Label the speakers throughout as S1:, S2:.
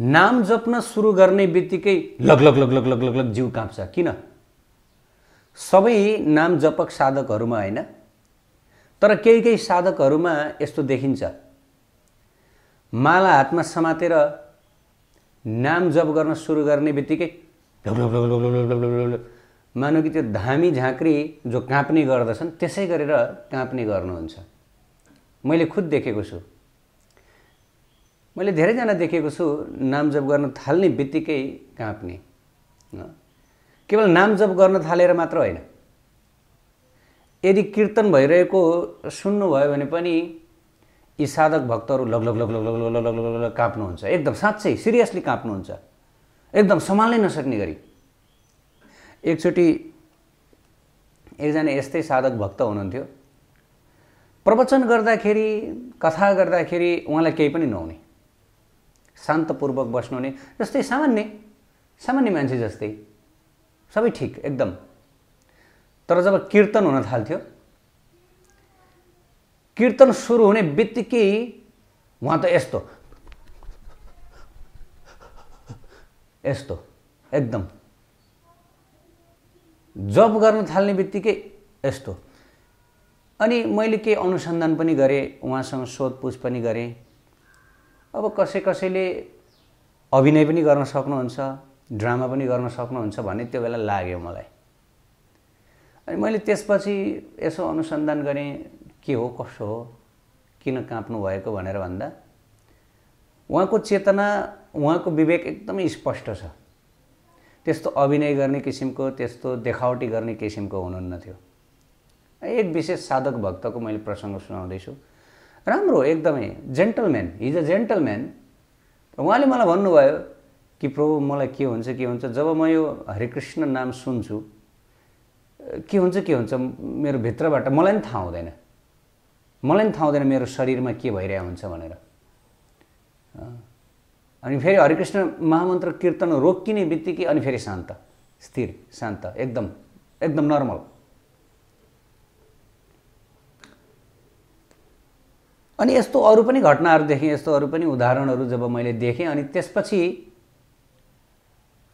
S1: नाम जप्न सुरु गर्ने बित्तिकै लग लग लग लग जिउ काँप्छ किन सबै नाम जपक साधकहरूमा होइन तर केही केही साधकहरूमा यस्तो देखिन्छ माला हातमा समातेर नाम जप गर्न सुरु गर्ने बित्तिकै मानव कि त्यो धामी झाँक्री जो काँप्ने गर्दछन् त्यसै गरेर काँप्ने गर्नुहुन्छ मैले खुद देखेको छु मैले धेरैजना देखेको छु नाम जप गर्न थाल्ने बित्तिकै काँप्ने केवल नाम जप गर्न थालेर मात्र होइन यदि कीर्तन भइरहेको सुन्नुभयो भने पनि यी साधक भक्तहरू लगलग लगलग लग लग लग काँप्नुहुन्छ एकदम साँच्चै सिरियसली काँप्नुहुन्छ एकदम सम्हाल्नै नसक्ने गरी एकचोटि एकजना यस्तै साधक भक्त हुनुहुन्थ्यो प्रवचन गर्दाखेरि कथा गर्दाखेरि उहाँलाई केही पनि नहुने शान्तपूर्वक बस्नु नै जस्तै सामान्य सामान्य मान्छे जस्तै सबै ठिक एकदम तर जब कीर्तन हुन थाल्थ्यो कीर्तन सुरु हुने बित्तिकै उहाँ त यस्तो यस्तो एकदम जप गर्न थाल्ने बित्तिकै यस्तो अनि मैले केही अनुसन्धान पनि गरेँ उहाँसँग सोधपुछ पनि गरेँ अब कसै कसैले अभिनय पनि गर्न सक्नुहुन्छ ड्रामा पनि गर्न सक्नुहुन्छ भन्ने त्यो बेला लाग्यो मलाई अनि मैले त्यसपछि यसो अनुसन्धान गरेँ के हो कसो हो किन काँप्नु भएको भनेर भन्दा उहाँको चेतना उहाँको विवेक एकदमै स्पष्ट छ त्यस्तो अभिनय गर्ने किसिमको त्यस्तो देखावटी गर्ने किसिमको हुनुहुन्न थियो एक विशेष साधक भक्तको मैले प्रसङ्ग सुनाउँदैछु राम्रो एकदमै जेन्टलम्यान इज अ जेन्टलम्यान उहाँले मलाई भन्नुभयो कि प्रभु मलाई के हुन्छ के हुन्छ जब म यो हरिकृष्ण नाम सुन्छु के हुन्छ के हुन्छ मेरो भित्रबाट मलाई पनि थाहा हुँदैन मलाई पनि थाहा हुँदैन मेरो शरीरमा के भइरहेको हुन्छ भनेर अनि फेरि हरिकृष्ण महामन्त्र कीर्तन रोकिने बित्तिकै अनि फेरि शान्त स्थिर शान्त एकदम एकदम नर्मल अनि यस्तो अरू पनि घटनाहरू देखेँ यस्तो अरू पनि उदाहरणहरू जब मैले देखेँ अनि त्यसपछि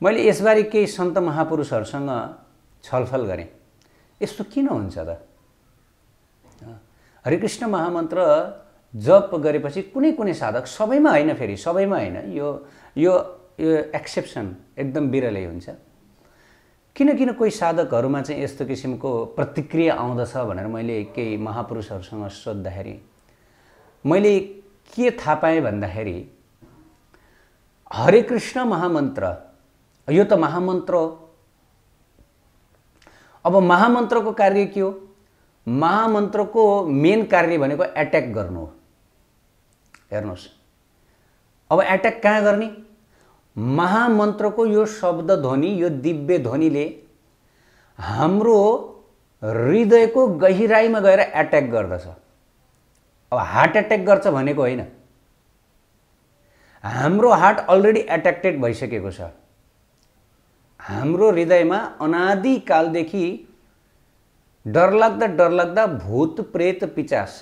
S1: मैले यसबारे केही सन्त महापुरुषहरूसँग छलफल गरेँ यस्तो किन हुन्छ त हरिकृष्ण महामन्त्र जप गरेपछि कुनै कुनै साधक सबैमा होइन फेरि सबैमा होइन यो यो यो एक्सेप्सन एकदम बिरलै हुन्छ किन किन कोही साधकहरूमा चाहिँ यस्तो किसिमको प्रतिक्रिया आउँदछ भनेर मैले केही महापुरुषहरूसँग सोद्धाखेरि मैले के थाहा पाएँ भन्दाखेरि हरे कृष्ण महामन्त्र यो त महामन्त्र हो अब महामन्त्रको कार्य के हो महामन्त्रको मेन कार्य भनेको एट्याक गर्नु हो हेर्नुहोस् अब एट्याक कहाँ गर्ने महामन्त्रको यो शब्द ध्वनि यो दिव्य ध्वनिले हाम्रो हृदयको गहिराईमा गएर एट्याक गर्दछ अब हार्ट एट्याक गर्छ भनेको होइन हाम्रो हार्ट अलरेडी एट्याक्टेड भइसकेको छ हाम्रो हृदयमा अनादिकालदेखि डरलाग्दा डरलाग्दा भूत प्रेत पिचास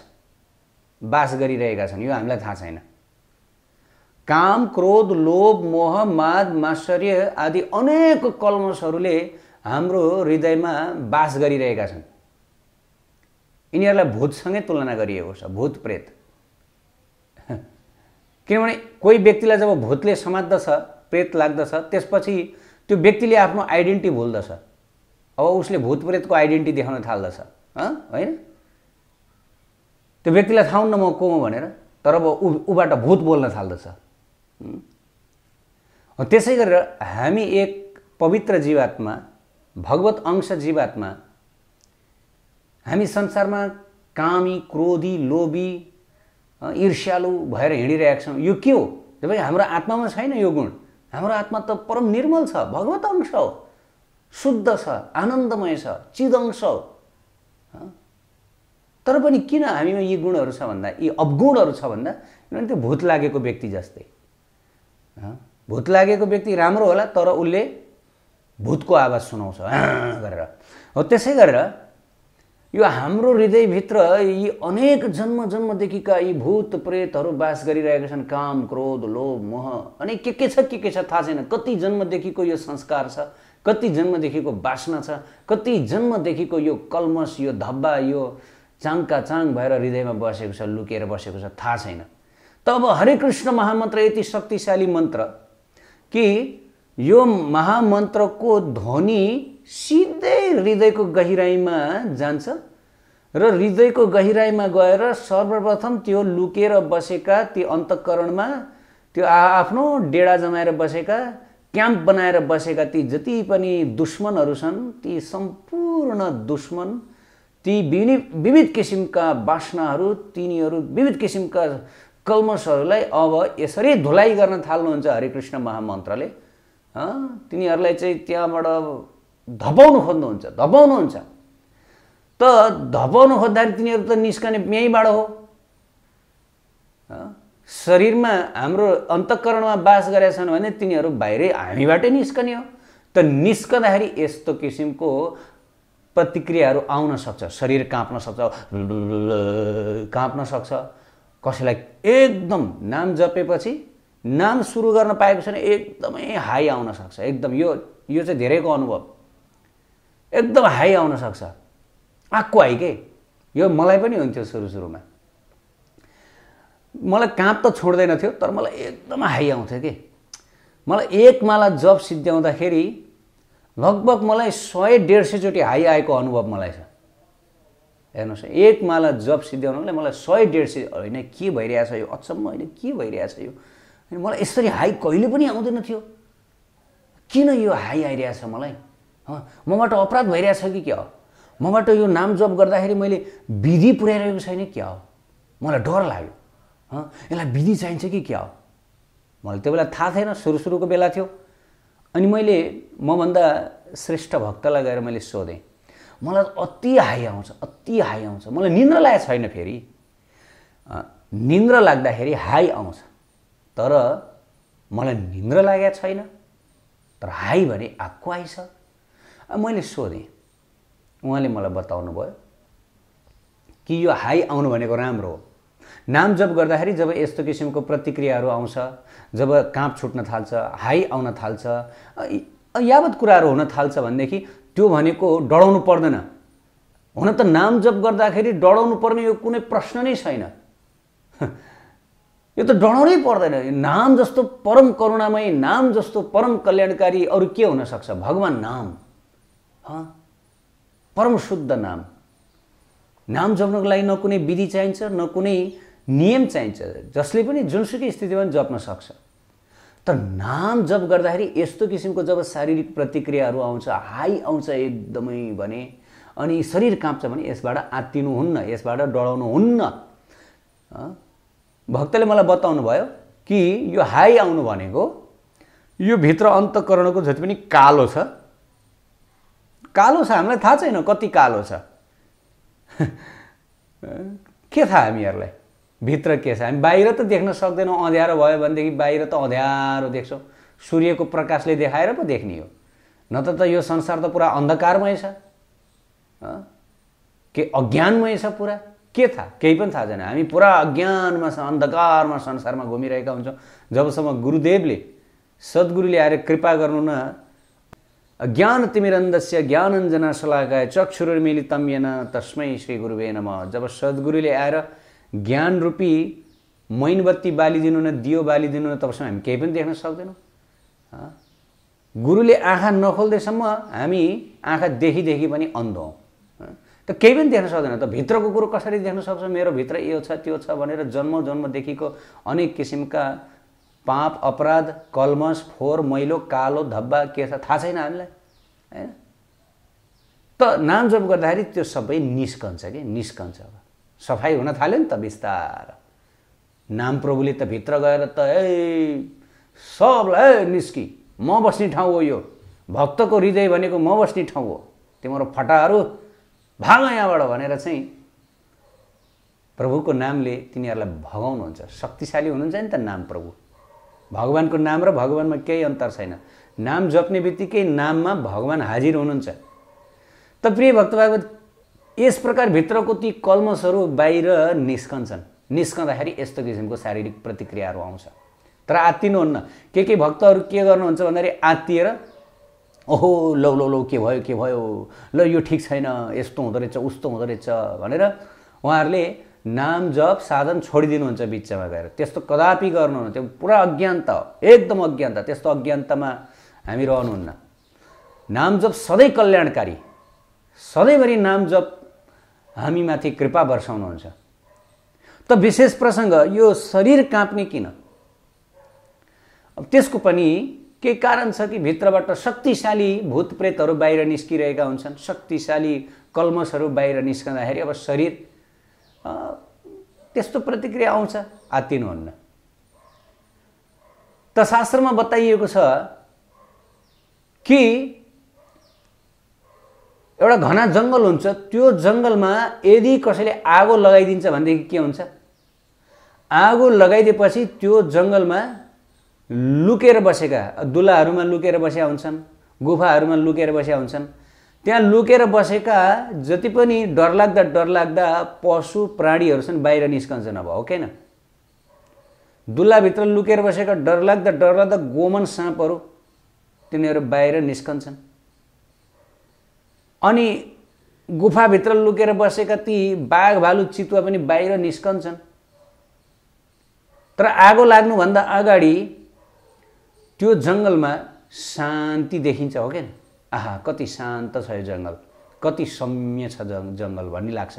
S1: बास गरिरहेका छन् यो हामीलाई थाहा छैन काम क्रोध लोभ मोह माद माश्चर्य आदि अनेक कलमसहरूले हाम्रो हृदयमा बास गरिरहेका छन् यिनीहरूलाई भूतसँगै तुलना गरिएको छ भूत प्रेत किनभने कोही व्यक्तिलाई जब भूतले समात्दछ प्रेत लाग्दछ त्यसपछि त्यो व्यक्तिले आफ्नो आइडेन्टिटी भुल्दछ अब उसले भूत प्रेतको आइडेन्टिटी देखाउन थाल्दछ होइन त्यो व्यक्तिलाई थाहा हुन्न म को हो भनेर तर अब ऊ ऊबाट भूत बोल्न थाल्दछ त्यसै गरेर हामी एक पवित्र जीवात्मा भगवत अंश जीवात्मा हामी संसारमा कामी क्रोधी लोभी ईर्ष्यालु भएर हिँडिरहेका छौँ यो के हो जब हाम्रो आत्मामा छैन यो गुण हाम्रो आत्मा त परम निर्मल छ भगवत अंश हो शुद्ध छ आनन्दमय छ चिद अंश हो तर पनि किन हामीमा यी गुणहरू छ भन्दा यी अवगुणहरू छ भन्दा किनभने त्यो भूत लागेको व्यक्ति जस्तै भूत लागेको व्यक्ति राम्रो होला तर उसले भूतको आवाज सुनाउँछ गरेर हो त्यसै गरेर यो हाम्रो हृदयभित्र यी अनेक जन्म जन्मदेखिका यी भूत प्रेतहरू बास गरिरहेका छन् काम क्रोध लोभ मोह अनि के के छ के के छ थाहा छैन कति जन्मदेखिको यो संस्कार छ कति जन्मदेखिको बासना छ कति जन्मदेखिको यो कलमस यो धब्बा यो चाङका चाङ भएर हृदयमा बसेको छ लुकेर बसेको छ थाहा छैन त अब हरिकृष्ण महामन्त्र यति शक्तिशाली मन्त्र कि यो महामन्त्रको ध्वनि सिधै हृदयको गहिराइमा जान्छ र हृदयको गहिराइमा गएर सर्वप्रथम त्यो लुकेर बसेका ती अन्तकरणमा त्यो आफ्नो डेडा जमाएर बसेका क्याम्प बनाएर बसेका ती जति पनि दुश्मनहरू छन् ती सम्पूर्ण दुश्मन ती विविध किसिमका बासनाहरू तिनीहरू विविध किसिमका कलमसहरूलाई अब यसरी धुलाइ गर्न थाल्नुहुन्छ हरिकृष्ण महामन्त्रले तिनीहरूलाई चाहिँ त्यहाँबाट धपाउनु खोज्नुहुन्छ धपाउनुहुन्छ त धपाउनु खोज्दाखेरि तिनीहरू त निस्कने यहीँबाट हो शरीरमा हाम्रो अन्तकरणमा बास गरेका छन् भने तिनीहरू बाहिरै हामीबाटै निस्कने हो त निस्कँदाखेरि यस्तो किसिमको प्रतिक्रियाहरू आउन सक्छ शरीर काँप्न सक्छ काँप्न सक्छ कसैलाई एकदम नाम जपेपछि नाम सुरु गर्न पाएको छ भने एकदमै हाई आउन सक्छ एकदम यो यो चाहिँ धेरैको अनुभव एकदम हाई आउनसक्छ आक्कु हाई के यो मलाई पनि हुन्थ्यो सुरु सुरुमा मलाई काँप त छोड्दैन थियो तर मलाई एकदम हाई आउँथ्यो कि मलाई एक माला जब सिद्ध्याउँदाखेरि लगभग मलाई सय डेढ सयचोटि हाई आएको अनुभव मलाई छ हेर्नुहोस् एक माला जब सिद्ध्याउनुले मलाई सय डेढ सय होइन के भइरहेछ यो अचम्म होइन के भइरहेछ यो मलाई यसरी हाई कहिले पनि आउँदैन थियो किन यो हाई आइरहेछ मलाई मबाट अपराध भइरहेछ कि क्या हो मबाट यो नाम जप गर्दाखेरि मैले विधि पुर्याइरहेको छैन क्या हो मलाई डर लाग्यो यसलाई विधि चाहिन्छ कि क्या हो मलाई त्यो बेला थाहा थिएन सुरु सुरुको बेला थियो अनि मैले मभन्दा श्रेष्ठ भक्तलाई गएर मैले सोधेँ मलाई अति हाई आउँछ अति हाई आउँछ मलाई निन्द्रा लागेको छैन फेरि निन्द्र लाग्दाखेरि हाई आउँछ तर मलाई निन्द्रा लागेको छैन तर हाई भने आक्वाइ छ मैले सोधेँ उहाँले मलाई बताउनु भयो कि यो हाई आउनु भनेको राम्रो हो नाम जप गर्दाखेरि जब यस्तो किसिमको प्रतिक्रियाहरू आउँछ जब काँप छुट्न थाल्छ हाई आउन थाल्छ यावत कुराहरू हुन थाल्छ भनेदेखि त्यो भनेको डढाउनु पर्दैन हुन त नाम जप गर्दाखेरि डढाउनु पर्ने यो कुनै प्रश्न नै छैन यो त डढाउनै पर्दैन नाम जस्तो परम करुणामय नाम जस्तो परम कल्याणकारी अरू के हुनसक्छ भगवान् नाम परम शुद्ध नाम नाम जप्नको लागि न कुनै विधि चाहिन्छ न कुनै नियम चाहिन्छ जसले पनि जुनसुकै स्थितिमा पनि जप्न सक्छ तर नाम जप गर्दाखेरि यस्तो किसिमको जब शारीरिक प्रतिक्रियाहरू आउँछ हाई आउँछ एकदमै भने अनि शरीर काँप्छ भने यसबाट आत्तिनुहुन्न यसबाट डराउनुहुन्न भक्तले मलाई बताउनु भयो कि यो हाई आउनु भनेको यो भित्र अन्तकरणको जति पनि कालो छ कालो छ हामीलाई थाहा छैन कति कालो छ के थाहा हामीहरूलाई भित्र के छ हामी बाहिर त देख्न सक्दैनौँ अँध्यारो भयो भनेदेखि बाहिर त अँध्यारो देख्छौँ सूर्यको प्रकाशले देखाएर पो देख्ने हो नत्र त यो संसार त पुरा अन्धकारमय छ के अज्ञानमय छ पुरा के थाहा केही पनि थाहा छैन हामी पुरा अज्ञानमा छ अन्धकारमा संसारमा घुमिरहेका हुन्छौँ जबसम्म गुरुदेवले सद्गुरुले आएर कृपा गर्नु न ज्ञान तिमिरन्दस्य ज्ञानञ्जना शलाकाय चक्षुरुर्मिलितम तम्यन तस्मै श्री गुरुवे नम जब सद्गुरुले आएर ज्ञान रूपी मैनबत्ती बालिदिनु न दियो बालिदिनु न तबसम्म हामी केही पनि देख्न सक्दैनौँ गुरुले आँखा नखोल्दैसम्म हामी आँखा देखिदेखि पनि अन्ध हौँ त केही पनि देख्न सक्दैन त भित्रको कुरो कसरी देख्न सक्छ मेरो भित्र यो छ त्यो छ भनेर जन्म जन्मदेखिको अनेक किसिमका पाप अपराध कलमस फोहोर मैलो कालो धब्बा के छ थाहा छैन हामीलाई होइन त नाम जप गर्दाखेरि त्यो सबै निस्कन्छ कि निस्कन्छ अब सफाइ हुन थाल्यो नि त बिस्तार नाम प्रभुले त भित्र गएर त ए सबलाई ए निस्की म बस्ने ठाउँ हो यो भक्तको हृदय भनेको म बस्ने ठाउँ हो तिम्रो फटाहरू भाग यहाँबाट भनेर चाहिँ प्रभुको नामले तिनीहरूलाई भगाउनुहुन्छ शक्तिशाली हुनुहुन्छ नि त नाम प्रभु भगवान्को नाम र भगवान्मा केही अन्तर छैन नाम जप्ने बित्तिकै नाममा भगवान् हाजिर हुनुहुन्छ त प्रिय भक्त भागवत यस प्रकार भित्रको ती कलमसहरू बाहिर निस्कन्छन् निस्कँदाखेरि यस्तो किसिमको शारीरिक प्रतिक्रियाहरू आउँछ तर आत्तिनुहुन्न के के भक्तहरू के गर्नुहुन्छ भन्दाखेरि आत्तिएर ओहो लौ लौ लौ के भयो के भयो ल यो ठिक छैन यस्तो हुँदो रहेछ उस्तो हुँदो रहेछ भनेर उहाँहरूले नाम जप साधन छोडिदिनुहुन्छ बिचमा गएर त्यस्तो कदापि गर्नुहुन्न त्यो पुरा अज्ञानता एकदम अज्ञानता त्यस्तो अज्ञानतामा हामी रहनुहुन्न नाम जप सधैँ कल्याणकारी सधैँभरि नाम जप हामीमाथि कृपा वर्षाउनुहुन्छ त विशेष प्रसङ्ग यो शरीर काँप्ने किन अब त्यसको पनि के कारण छ कि भित्रबाट शक्तिशाली भूतप्रेतहरू बाहिर निस्किरहेका हुन्छन् शक्तिशाली कलमसहरू बाहिर निस्कँदाखेरि अब शरीर त्यस्तो प्रतिक्रिया आउँछ आत्तिनुहुन्न त शास्त्रमा बताइएको छ कि एउटा घना जङ्गल हुन्छ त्यो जङ्गलमा यदि कसैले आगो लगाइदिन्छ भनेदेखि के हुन्छ आगो लगाइदिएपछि त्यो जङ्गलमा लुकेर बसेका दुलाहरूमा लुकेर बसेका हुन्छन् गुफाहरूमा लुकेर बसेका हुन्छन् त्यहाँ लुकेर बसेका जति पनि डरलाग्दा डरलाग्दा पशु प्राणीहरू छन् बाहिर निस्कन्छन् अब हो कि दुल्लाभित्र लुकेर बसेका डरलाग्दा डरलाग्दा गोमन साँपहरू तिनीहरू बाहिर निस्कन्छन् अनि गुफाभित्र लुकेर बसेका ती बाघ भालु चितुवा पनि बाहिर निस्कन्छन् तर आगो लाग्नुभन्दा अगाडि त्यो जङ्गलमा शान्ति देखिन्छ हो क्या आहा कति शान्त छ यो जङ्गल कति सौम्य छ जङ जङ्गल भन्ने लाग्छ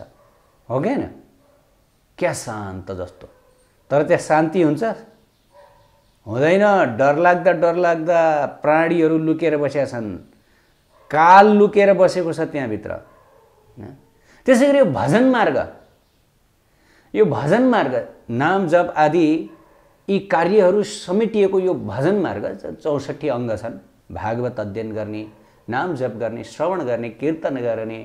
S1: हो कि होइन क्या शान्त जस्तो तर त्यहाँ शान्ति हुन्छ हुँदैन डरलाग्दा डरलाग्दा प्राणीहरू लुकेर बसेका छन् काल लुकेर बसेको छ त्यहाँभित्र त्यसै गरी यो भजन मार्ग यो भजन मार्ग नाम जप आदि यी कार्यहरू समेटिएको यो भजन मार्ग चौसठी अङ्ग छन् भागवत अध्ययन गर्ने नाम जप गर्ने श्रवण गर्ने कीर्तन गर्ने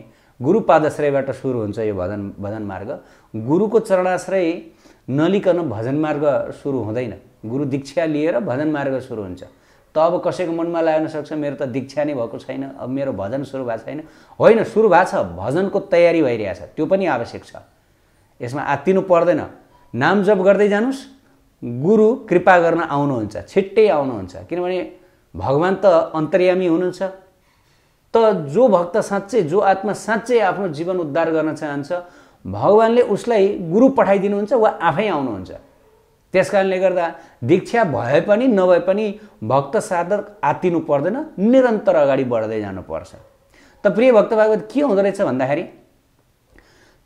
S1: गुरुपादाश्रयबाट सुरु हुन्छ यो भजन भजन मार्ग गुरुको चरणाश्रय नलिकन भजन मार्ग सुरु हुँदैन गुरु दीक्षा लिएर भजन मार्ग सुरु हुन्छ त अब कसैको मनमा लाग्न सक्छ मेरो त दीक्षा नै भएको छैन अब मेरो भजन सुरु भएको छैन होइन सुरु भएको छ भजनको तयारी भइरहेछ त्यो पनि आवश्यक छ यसमा आत्तिनु पर्दैन नाम जप गर्दै जानुहोस् गुरु कृपा गर्न आउनुहुन्छ छिट्टै आउनुहुन्छ किनभने भगवान् त अन्तर्यामी हुनुहुन्छ त जो भक्त साँच्चै जो आत्मा साँच्चै आफ्नो जीवन उद्धार गर्न चाहन्छ भगवान्ले उसलाई गुरु पठाइदिनुहुन्छ वा आफै आउनुहुन्छ त्यस कारणले गर्दा दीक्षा भए पनि नभए पनि भक्त साधक आतिनु पर्दैन निरन्तर अगाडि बढ्दै जानुपर्छ त प्रिय भक्त भागवत के हुँदो रहेछ भन्दाखेरि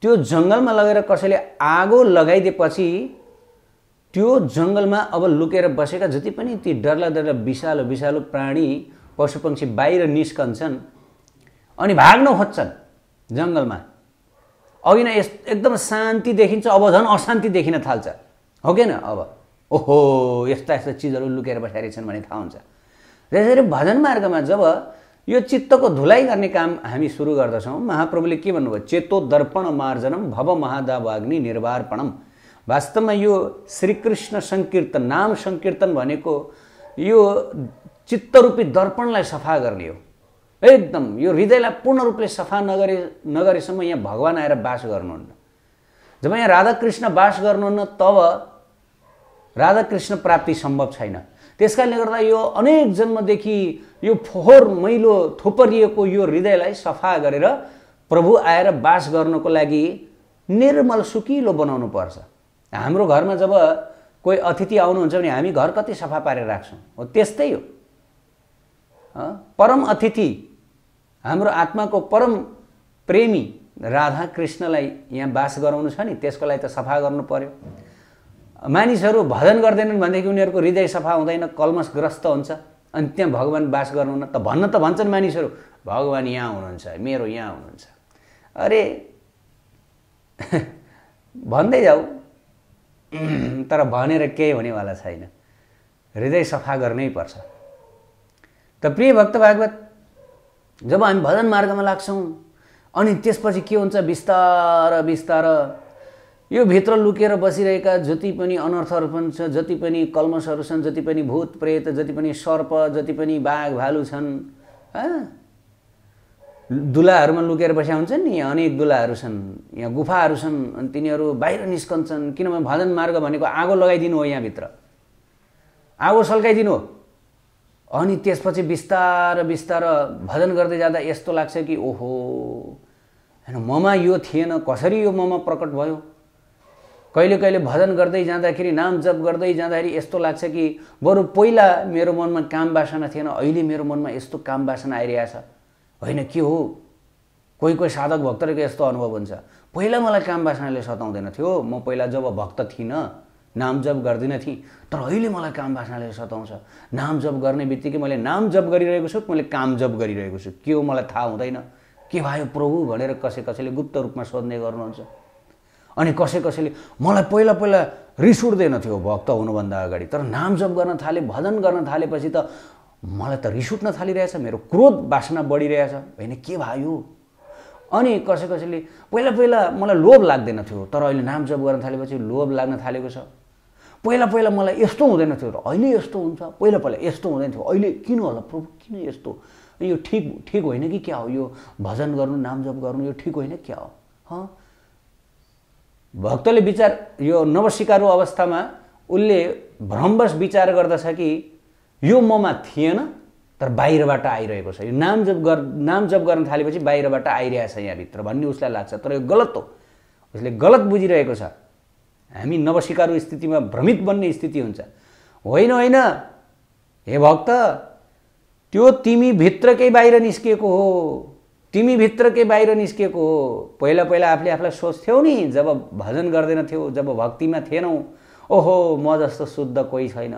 S1: त्यो जङ्गलमा लगेर कसैले आगो लगाइदिएपछि त्यो जङ्गलमा अब लुकेर बसेका जति पनि ती डरला डरला विशालो विषालु प्राणी पशुपक्षी बाहिर निस्कन्छन् अनि भाग्न खोज्छन् जङ्गलमा अघि नै यस एकदम शान्ति देखिन्छ अब झन् अशान्ति देखिन थाल्छ हो कि न अब ओहो यस्ता यस्ता चिजहरू लुकेर बसेका छन् भन्ने थाहा हुन्छ त्यसरी भजन मार्गमा जब यो चित्तको धुलाइ गर्ने काम हामी सुरु गर्दछौँ महाप्रभुले के भन्नुभयो चेतो दर्पण मार्जनम भव महादावाग्नि निर्वार्पणम वास्तवमा यो श्रीकृष्ण सङ्कीर्तन नाम सङ्कीर्तन भनेको यो चित्तरूपी दर्पणलाई सफा गर्ने हो एकदम यो हृदयलाई पूर्ण रूपले सफा नगरे नगरेसम्म यहाँ भगवान् आएर बास गर्नुहुन्न जब यहाँ राधाकृष्ण बास गर्नुहुन्न तब राधाकृष्ण प्राप्ति सम्भव छैन त्यस कारणले गर्दा यो अनेक जन्मदेखि यो फोहोर मैलो थोपरिएको यो हृदयलाई सफा गरेर प्रभु आएर बास गर्नको लागि निर्मल सुकिलो बनाउनु पर्छ हाम्रो घरमा जब कोही अतिथि आउनुहुन्छ भने हामी घर कति सफा पारेर राख्छौँ हो त्यस्तै हो परम अतिथि हाम्रो आत्माको परम प्रेमी राधा कृष्णलाई यहाँ बास गराउनु छ नि त्यसको लागि त सफा गर्नु पर्यो मानिसहरू भजन गर्दैनन् भनेदेखि उनीहरूको हृदय सफा हुँदैन कलमस ग्रस्त हुन्छ अनि त्यहाँ भगवान् बास गर्नुहुन्न त भन्न त भन्छन् मानिसहरू भगवान् यहाँ हुनुहुन्छ मेरो यहाँ हुनुहुन्छ अरे भन्दै जाऊ तर भनेर केही हुनेवाला छैन हृदय सफा गर्नै पर्छ त प्रिय भक्त भागवत जब हामी भजन मार्गमा लाग्छौँ अनि त्यसपछि के हुन्छ बिस्तार बिस्तार यो भित्र लुकेर बसिरहेका जति पनि अनर्थहरू पनि छ जति पनि कलमसहरू छन् जति पनि भूत प्रेत जति पनि सर्प जति पनि बाघ भालु छन् दुलाहरूमा लुकेर बस्या हुन्छन् नि यहाँ अनेक दुलाहरू छन् यहाँ गुफाहरू छन् अनि तिनीहरू बाहिर निस्कन्छन् किनभने भजन मार्ग भनेको आगो लगाइदिनु हो यहाँभित्र आगो सल्काइदिनु हो अनि त्यसपछि बिस्तार बिस्तार भजन गर्दै जाँदा यस्तो लाग्छ कि ओहो होइन ममा यो थिएन कसरी यो ममा प्रकट भयो कहिले कहिले भजन गर्दै जाँदाखेरि नाम जप गर्दै जाँदाखेरि यस्तो लाग्छ कि बरु पहिला मेरो मनमा काम बासना थिएन अहिले मेरो मनमा यस्तो काम बासना आइरहेछ होइन के हो कोही कोही साधक भक्तहरूको यस्तो अनुभव हुन्छ पहिला मलाई काम बासनाले सताउँदैन थियो म पहिला जब भक्त थिइनँ नाम जप थिएँ तर अहिले मलाई काम बासनाले सताउँछ नाम जप गर्ने बित्तिकै मैले नाम जप गरिरहेको छु मैले काम जप गरिरहेको छु के हो मलाई थाहा हुँदैन के भयो प्रभु भनेर कसै कसैले गुप्त रूपमा सोध्ने गर्नुहुन्छ अनि कसै कसैले मलाई पहिला पहिला रिस उठ्दैन थियो भक्त हुनुभन्दा अगाडि तर नाम जप गर्न थाले भजन गर्न थालेपछि त मलाई त रिस उठ्न थालिरहेछ मेरो क्रोध बासना बढिरहेछ होइन के भयो अनि कसै कसैले पहिला पहिला मलाई लोभ लाग्दैन थियो तर अहिले नाम जप गर्न थालेपछि लोभ लाग्न थालेको छ पहिला पहिला मलाई यस्तो हुँदैन थियो र अहिले यस्तो हुन्छ पहिला पहिला यस्तो हुँदैन थियो अहिले किन होला प्रभु किन यस्तो यो ठिक ठिक होइन कि क्या हो यो भजन गर्नु नाम जप गर्नु यो ठिक होइन क्या हो ह भक्तले विचार यो नवसिकारु अवस्थामा उसले भ्रमवश विचार गर्दछ कि यो ममा थिएन तर बाहिरबाट आइरहेको छ यो नाम जप गर् नाम जप गर्न थालेपछि बाहिरबाट आइरहेछ यहाँभित्र भन्ने उसलाई लाग्छ तर यो गलत हो उसले गलत बुझिरहेको छ हामी नवसिकारु स्थितिमा भ्रमित बन्ने स्थिति हुन्छ होइन होइन हे भक्त त्यो तिमीभित्रकै बाहिर निस्किएको हो तिमीभित्रकै बाहिर निस्किएको हो पहिला पहिला आफूले आफूलाई सोच्थ्यौ नि जब भजन गर्दैनथ्यौ जब भक्तिमा थिएनौ ओहो म जस्तो शुद्ध कोही छैन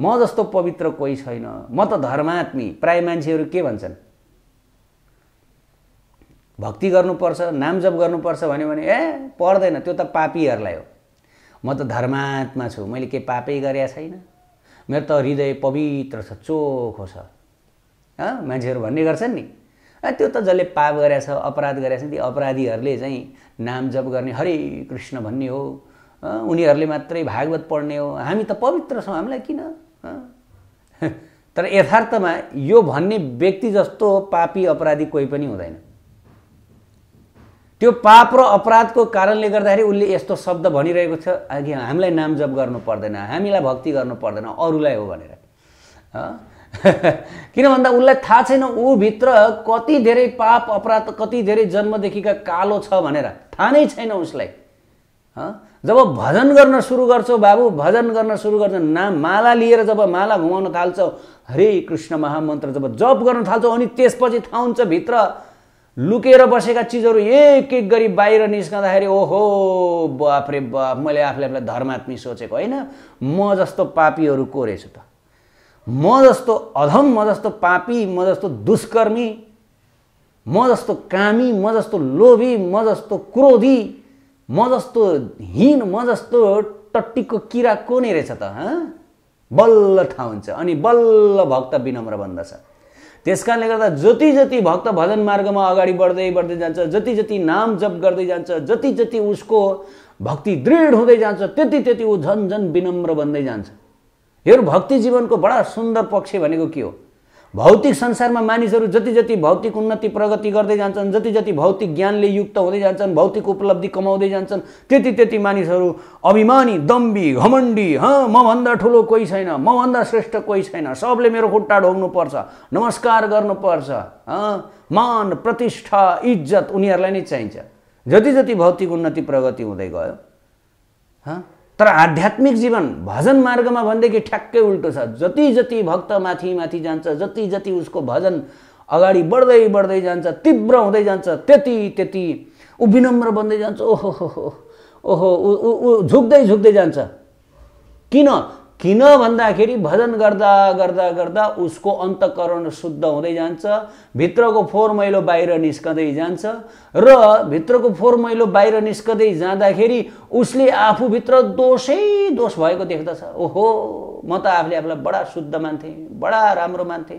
S1: म जस्तो पवित्र कोही छैन म त धर्मात्मी प्राय मान्छेहरू के भन्छन् भक्ति गर्नुपर्छ नाम जप गर्नुपर्छ भन्यो भने ए पर्दैन त्यो त पापीहरूलाई हो म त धर्मात्मा छु मैले केही पापै गरेका छैन मेरो त हृदय पवित्र छ चोखो छ मान्छेहरू भन्ने गर्छन् नि त्यो त जसले पाप गरेछ अपराध गरेछ ती अपराधीहरूले चाहिँ नाम जप गर्ने हरे कृष्ण भन्ने हो उनीहरूले मात्रै भागवत पढ्ने हो हामी त पवित्र छौँ हामीलाई किन तर यथार्थमा यो भन्ने व्यक्ति जस्तो पापी अपराधी कोही पनि हुँदैन त्यो पाप र अपराधको कारणले गर्दाखेरि उसले यस्तो शब्द भनिरहेको छ कि हामीलाई नाम जप गर्नु पर्दैन हामीलाई भक्ति गर्नु पर्दैन अरूलाई हो भनेर किन भन्दा उसलाई थाहा छैन भित्र कति धेरै पाप अपराध कति धेरै जन्मदेखिका कालो छ भनेर थाहा नै छैन उसलाई जब भजन गर्न सुरु गर्छौ बाबु भजन गर्न सुरु गर्छौ नाम माला लिएर जब माला घुमाउन थाल्छौ हरे कृष्ण महामन्त्र जब जप गर्न थाल्छौ अनि त्यसपछि थाहा हुन्छ भित्र लुकेर बसेका चिजहरू एक एक गरी बाहिर निस्कँदाखेरि ओहो बाफ्रे बाफ मैले आफूले आफूलाई धर्मात्मी सोचेको होइन म जस्तो पापीहरू को रहेछु त म जस्तो अधम म जस्तो पापी म जस्तो दुष्कर्मी म जस्तो कामी म जस्तो लोभी म जस्तो क्रोधी म जस्तो हिन म जस्तो टट्टीको किरा को नै रहेछ त बल्ल ठाउँ हुन्छ अनि बल्ल भक्त विनम्र बन्दछ त्यस कारणले गर्दा जति जति भक्त भजन मार्गमा अगाडि बढ्दै बढ्दै जान्छ जति जति नाम जप गर्दै जान्छ जति जति उसको भक्ति दृढ हुँदै जान्छ त्यति त्यति ऊ झन् झन विनम्र बन्दै जान्छ यो भक्ति जीवनको बडा सुन्दर पक्ष भनेको के हो भौतिक संसारमा मानिसहरू जति जति भौतिक उन्नति प्रगति गर्दै जान्छन् जति जति भौतिक ज्ञानले युक्त हुँदै जान्छन् भौतिक उपलब्धि कमाउँदै जान्छन् त्यति त्यति मानिसहरू अभिमानी दम्बी घमण्डी हँ मभन्दा ठुलो कोही छैन मभन्दा श्रेष्ठ कोही छैन सबले मेरो खुट्टा ढोग्नुपर्छ नमस्कार गर्नुपर्छ ह मान प्रतिष्ठा इज्जत उनीहरूलाई नै चाहिन्छ जति जति भौतिक उन्नति प्रगति हुँदै गयो हँ तर आध्यात्मिक जीवन भजन मार्गमा भनेदेखि ठ्याक्कै उल्टो छ जति जति भक्त माथि माथि जान्छ जति जति उसको भजन अगाडि बढ्दै बढ्दै जान्छ तीव्र हुँदै जान्छ त्यति त्यति ऊ विनम्र बन्दै जान्छ ओहो ओहो ओहो ऊ झुक्दै झुक्दै जान्छ किन किन भन्दाखेरि भजन गर्दा गर्दा गर्दा उसको अन्तकरण शुद्ध हुँदै जान्छ भित्रको फोहोर मैलो बाहिर निस्कँदै जान्छ र भित्रको फोहोर मैलो बाहिर निस्कँदै जाँदाखेरि उसले आफूभित्र दोषै दोष भएको देख्दछ ओहो म त आफूले आफूलाई बडा शुद्ध मान्थेँ बडा राम्रो मान्थेँ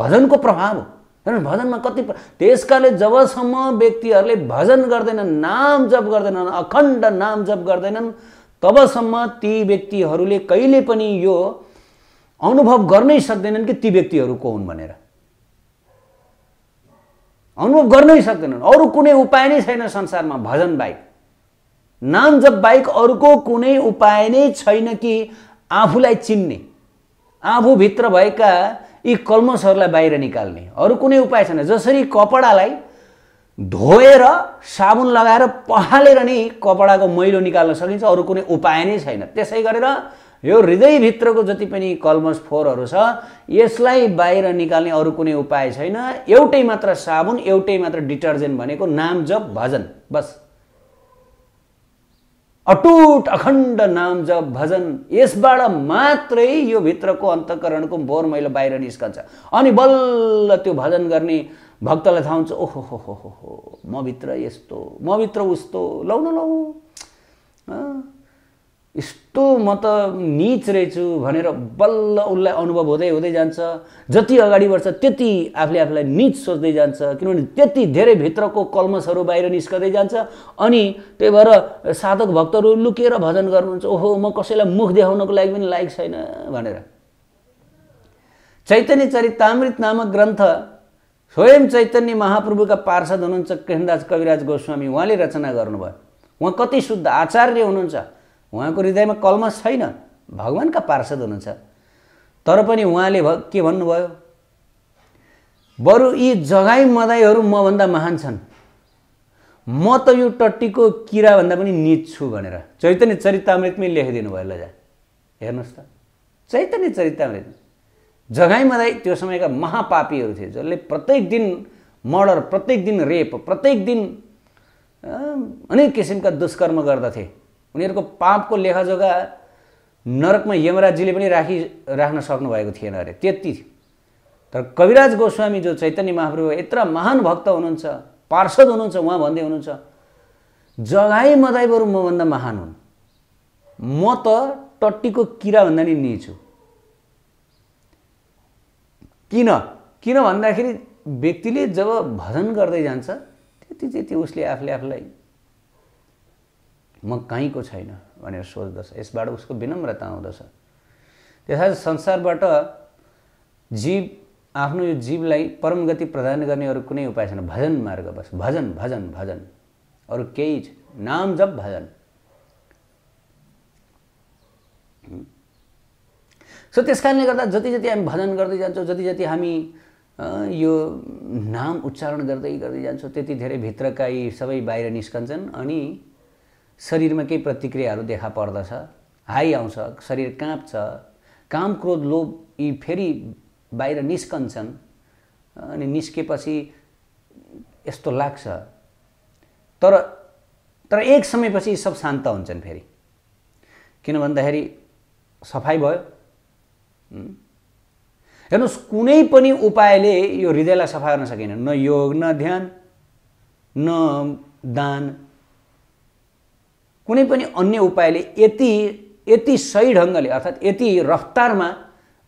S1: भजनको प्रभाव हो भजनमा कति त्यस कारणले जबसम्म व्यक्तिहरूले भजन गर्दैनन् नाम जप गर्दैनन् अखण्ड नाम जप गर्दैनन् तबसम्म ती व्यक्तिहरूले कहिले पनि यो अनुभव गर्नै सक्दैनन् कि ती व्यक्तिहरू को हुन् भनेर अनुभव गर्नै सक्दैनन् अरू कुनै उपाय नै छैन संसारमा भजन बाहेक नाम जप बाहेक अरूको कुनै उपाय नै छैन कि आफूलाई चिन्ने आफूभित्र भएका यी कलमसहरूलाई बाहिर निकाल्ने अरू कुनै उपाय छैन जसरी कपडालाई धोएर साबुन लगाएर पहालेर नि कपडाको मैलो निकाल्न सकिन्छ अरू कुनै उपाय नै छैन त्यसै गरेर यो हृदयभित्रको जति पनि कलमस फोहोरहरू छ यसलाई बाहिर निकाल्ने अरू कुनै उपाय छैन एउटै मात्र साबुन एउटै मात्र डिटर्जेन्ट भनेको नाम जप भजन बस अटुट अखण्ड नाम जप भजन यसबाट मात्रै यो भित्रको अन्तकरणको बोर मैलो बाहिर निस्कन्छ अनि बल्ल त्यो भजन गर्ने भक्तलाई थाहा हुन्छ ओहो हो हो हो हो मभित्र यस्तो मभित्र उस्तो लौ न लौ यस्तो म त निच रहेछु भनेर बल्ल उसलाई अनुभव हुँदै हुँदै जान्छ जति अगाडि बढ्छ त्यति आफूले आफूलाई निच सोच्दै जान्छ किनभने त्यति धेरै भित्रको कलमसहरू बाहिर निस्कँदै जान्छ अनि त्यही भएर साधक भक्तहरू लुकेर भजन गर्नुहुन्छ ओहो म कसैलाई मुख देखाउनको लागि पनि लायक छैन भनेर चैतन्य चरितामृत नामक ग्रन्थ स्वयं चैतन्य महाप्रभुका पार्षद हुनुहुन्छ कृष्णदास कविराज गोस्वामी उहाँले रचना गर्नुभयो उहाँ कति शुद्ध आचार्य हुनुहुन्छ उहाँको हृदयमा कलमस छैन भगवान्का पार्षद हुनुहुन्छ तर पनि उहाँले भ के भन्नुभयो बरु यी जगाई मदाईहरू मभन्दा महान छन् म त यो टट्टीको किराभन्दा पनि निज छु भनेर चैतन्य चरितामृतमै लेखिदिनु भयो लजा हेर्नुहोस् त चैतन्य चरितामृत जगाई मधाई त्यो समयका महापापीहरू थिए जसले प्रत्येक दिन मर्डर प्रत्येक दिन रेप प्रत्येक दिन अनेक किसिमका दुष्कर्म गर्दथे उनीहरूको पापको लेखाजोगा नरकमा यमराजीले पनि राखी राख्न सक्नुभएको थिएन अरे त्यति थियो तर कविराज गोस्वामी जो चैतन्य महाप्रभु यत्र महान भक्त हुनुहुन्छ पार्षद हुनुहुन्छ उहाँ भन्दै हुनुहुन्छ जगाई मदाई बरु मभन्दा महान हुन् म त टट्टीको किरा भन्दा नि निचु किन किन भन्दाखेरि व्यक्तिले जब भजन गर्दै जान्छ त्यति त्यति उसले आफूले आफूलाई म कहीँको छैन भनेर सोच्दछ यसबाट उसको विनम्रता आउँदछ त्यस संसारबाट जीव आफ्नो यो जीवलाई परम गति प्रदान गर्ने अरू कुनै उपाय छैन भजन मार्ग बस भजन भजन भजन अरू केही नाम जप भजन सो त्यस कारणले गर्दा जति जति हामी भजन गर्दै जान्छौँ जति जति हामी यो नाम उच्चारण गर्दै गर्दै जान्छौँ त्यति धेरै भित्रका यी सबै बाहिर निस्कन्छन् अनि शरीरमा केही प्रतिक्रियाहरू देखा पर्दछ हाई आउँछ शरीर काँप्छ काम क्रोध लोभ यी फेरि बाहिर निस्कन्छन् अनि निस्केपछि यस्तो लाग्छ तर तर एक समयपछि सब शान्त हुन्छन् फेरि किन भन्दाखेरि सफाइ भयो हेर्नुहोस् कुनै पनि उपायले यो हृदयलाई सफा गर्न सकेन न योग न ध्यान न दान कुनै पनि अन्य उपायले यति यति सही ढङ्गले अर्थात् यति रफ्तारमा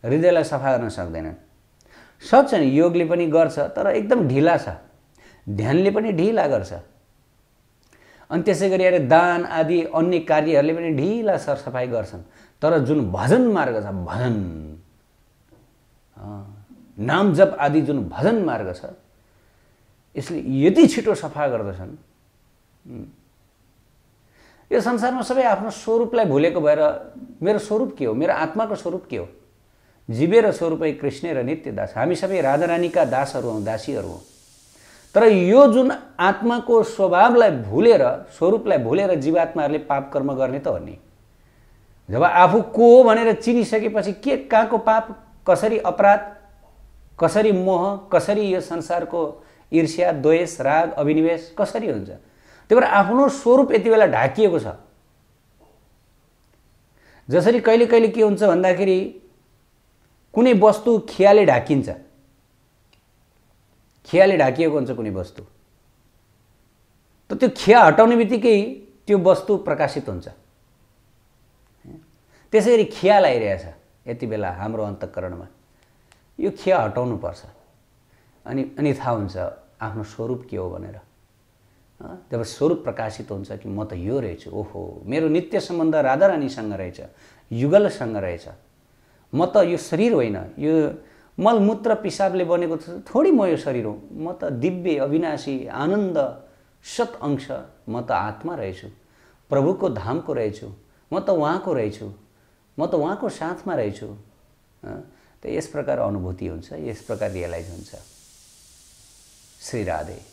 S1: हृदयलाई सफा गर्न सक्दैनन् सक्छन् योगले पनि गर्छ तर एकदम ढिला छ ध्यानले पनि ढिला गर्छ अनि त्यसै गरी अरे दान आदि अन्य कार्यहरूले पनि ढिला सरसफाइ गर्छन् तर जुन भजन मार्ग छ भजन नाम जप आदि जुन भजन मार्ग छ यसले यति छिटो सफा गर्दछन् यो संसारमा सबै आफ्नो स्वरूपलाई भुलेको भएर मेरो स्वरूप के हो मेरो आत्माको स्वरूप के हो जीवेर स्वरूपै कृष्ण र नित्य दास हामी सबै राजारानीका दासहरू हौँ दासीहरू हौँ तर यो जुन आत्माको स्वभावलाई भुलेर स्वरूपलाई भुलेर जीवात्माहरूले पाप कर्म गर्ने त हो नि जब आफू को हो भनेर चिनिसकेपछि के कहाँको पाप कसरी अपराध कसरी मोह कसरी यो संसारको ईर्ष्या द्वेष राग अभिनिवेश कसरी हुन्छ त्यही भएर आफ्नो स्वरूप यति बेला ढाकिएको छ जसरी कहिले कहिले के हुन्छ भन्दाखेरि कुनै वस्तु खियाले ढाकिन्छ खियाले ढाकिएको हुन्छ कुनै वस्तु त त्यो खिया हटाउने बित्तिकै त्यो वस्तु प्रकाशित हुन्छ त्यसरी खिया लगाइरहेछ यति बेला हाम्रो अन्तकरणमा यो खिया हटाउनु पर्छ अनि अनि थाहा हुन्छ आफ्नो स्वरूप के हो भनेर जब स्वरूप प्रकाशित हुन्छ कि म त यो रहेछु ओहो मेरो नित्य सम्बन्ध राधा रानीसँग रहेछ युगलसँग रहेछ म त यो शरीर होइन यो मलमूत्र पिसाबले बनेको थोरै म यो शरीर हो म त दिव्य अविनाशी आनन्द सत अंश म त आत्मा रहेछु प्रभुको धामको रहेछु म त उहाँको रहेछु म त उहाँको साथमा रहेछु त यस प्रकार अनुभूति हुन्छ यस प्रकार रियलाइज हुन्छ श्री राधे